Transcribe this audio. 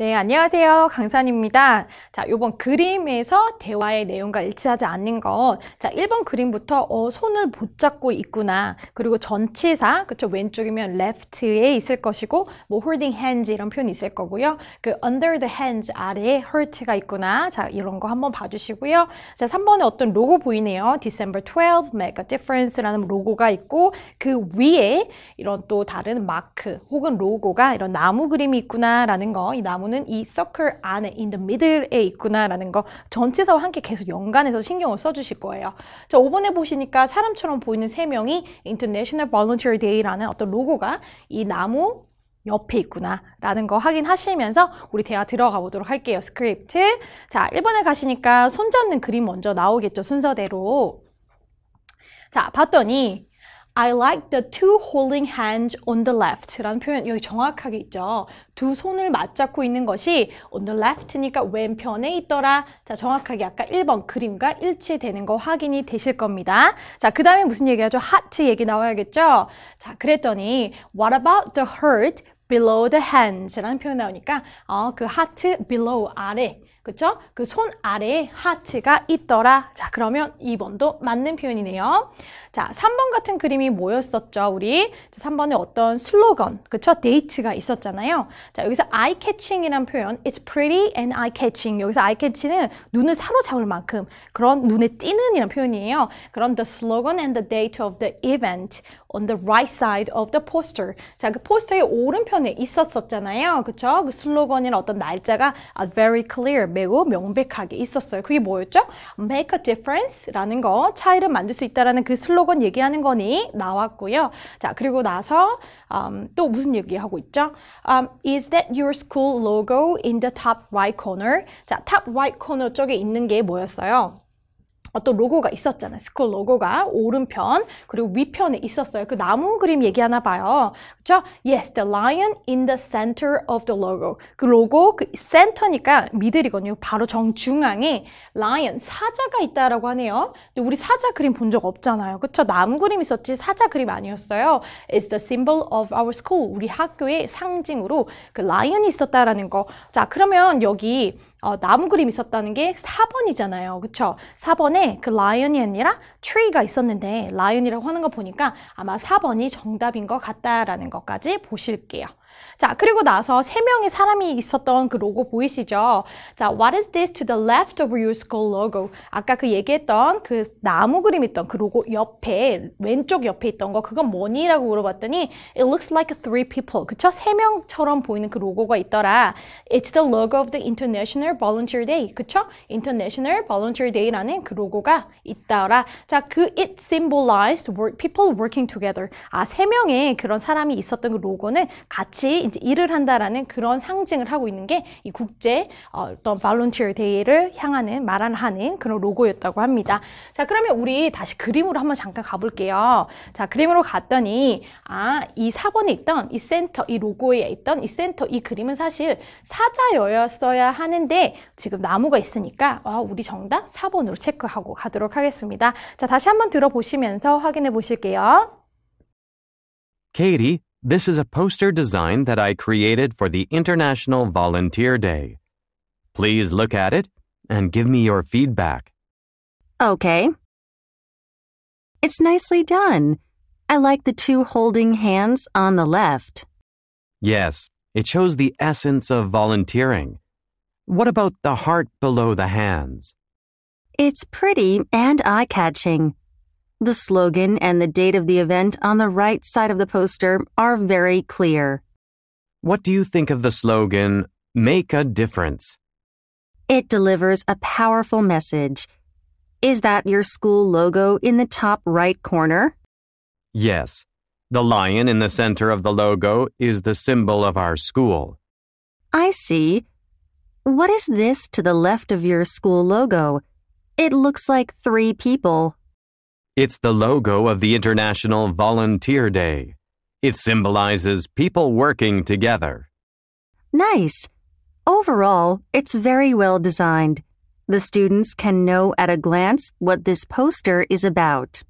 네, 안녕하세요. 강산입니다. 자, 요번 그림에서 대화의 내용과 일치하지 않는 것. 자, 1번 그림부터 어, 손을 못 잡고 있구나. 그리고 전치사, 그쵸? 왼쪽이면 left에 있을 것이고, 뭐 holding hands 이런 표현이 있을 거고요. 그 under the hands 아래에 hurt가 있구나. 자, 이런 거 한번 봐주시고요. 자, 3번에 어떤 로고 보이네요. December 12, make a difference라는 로고가 있고, 그 위에 이런 또 다른 마크 혹은 로고가 이런 나무 그림이 있구나라는 거. 이 나무 나오는 이 서클 안에 in the middle에 있구나라는 거 전체사와 함께 계속 연관해서 신경을 써주실 거예요. 자, 5번에 보시니까 사람처럼 보이는 세 명이 International Volunteer Day라는 어떤 로고가 이 나무 옆에 있구나라는 거 확인하시면서 우리 대화 들어가 보도록 할게요. 스크립트. 자, 1번에 가시니까 손잡는 그림 먼저 나오겠죠. 순서대로. 자, 봤더니 I like the two holding hands on the left 라는 표현 여기 정확하게 있죠. 두 손을 맞잡고 있는 것이 on the left니까 왼편에 있더라. 자 정확하게 아까 1번 그림과 일치되는 거 확인이 되실 겁니다. 자그 다음에 무슨 얘기하죠? 하트 얘기 나와야겠죠? 자 그랬더니 What about the h u r t below the hands? 라는 표현 나오니까 어, 그 하트 below 아래 그쵸? 그 손 아래에 하트가 있더라. 자, 그러면 2번도 맞는 표현이네요. 자, 3번 같은 그림이 뭐였었죠? 우리 3번에 어떤 슬로건, 그쵸? 데이트가 있었잖아요. 자, 여기서 eye c a t c h i n g 이라는 표현, it's pretty and eye catching. 여기서 eye catching은 눈을 사로잡을 만큼 그런 눈에 띄는 이란 표현이에요. 그런 the slogan and the date of the event on the right side of the poster. 자, 그 포스터의 오른편에 있었었잖아요. 그쵸? 그 슬로건이나 어떤 날짜가 very clear, 매우 명백하게 있었어요. 그게 뭐였죠? Make a difference라는 거 차이를 만들 수 있다라는 그 슬로건 얘기하는 거니 나왔고요. 자 그리고 나서 um, 또 무슨 얘기하고 있죠? Um, is that your school logo in the top right corner? 자 top right corner 쪽에 있는 게 뭐였어요? 어떤 로고가 있었잖아요. 스쿨 로고가 오른편 그리고 위편에 있었어요. 그 나무 그림 얘기하나 봐요. 그렇죠? Yes, the lion in the center of the logo. 그 로고 그 센터니까 미들이거든요. 바로 정중앙에 lion 사자가 있다라고 하네요. 근데 우리 사자 그림 본 적 없잖아요. 그렇죠? 나무 그림 있었지 사자 그림 아니었어요. It's the symbol of our school. 우리 학교의 상징으로 그 lion이 있었다라는 거. 자, 그러면 여기 어, 나무 그림 있었다는 게 4번이잖아요. 그쵸? 4번에 그 라이언이 아니라 t r 가 있었는데 라이언이라고 하는 거 보니까 아마 4번이 정답인 것 같다라는 것까지 보실게요. 자, 그리고 나서 세 명의 사람이 있었던 그 로고 보이시죠? 자, what is this to the left of your school logo? 아까 그 얘기했던 그 나무 그림 있던 그 로고 옆에 왼쪽 옆에 있던 거 그건 뭐니라고 물어봤더니 it looks like three people. 그쵸? 세 명처럼 보이는 그 로고가 있더라. It's the logo of the International Volunteer Day. 그쵸? International Volunteer Day라는 그 로고가 있더라. 자, 그 it symbolized work people working together. 아, 세 명의 그런 사람이 있었던 그 로고는 같이 같이 일을 한다라는 그런 상징을 하고 있는 게 이 국제 어, 어떤 발론티어 데이를 향하는 말하는 그런 로고였다고 합니다. 자, 그러면 우리 다시 그림으로 한번 잠깐 가볼게요. 자, 그림으로 갔더니 아, 이 4번에 있던 이 센터, 이 로고에 있던 이 센터, 이 그림은 사실 사자였어야 여 하는데 지금 나무가 있으니까 아, 우리 정답 4번으로 체크하고 가도록 하겠습니다. 자, 다시 한번 들어보시면서 확인해 보실게요. 케일이 This is a poster design that I created for the International Volunteer Day. Please look at it and give me your feedback. Okay. It's nicely done. I like the two holding hands on the left. Yes, it shows the essence of volunteering. What about the heart below the hands? It's pretty and eye catching. The slogan and the date of the event on the right side of the poster are very clear. What do you think of the slogan, Make a Difference? It delivers a powerful message. Is that your school logo in the top right corner? Yes. The lion in the center of the logo is the symbol of our school. I see. What is this to the left of your school logo? It looks like three people. It's the logo of the International Volunteer Day. It symbolizes people working together. Nice. Overall, it's very well designed. The students can know at a glance what this poster is about.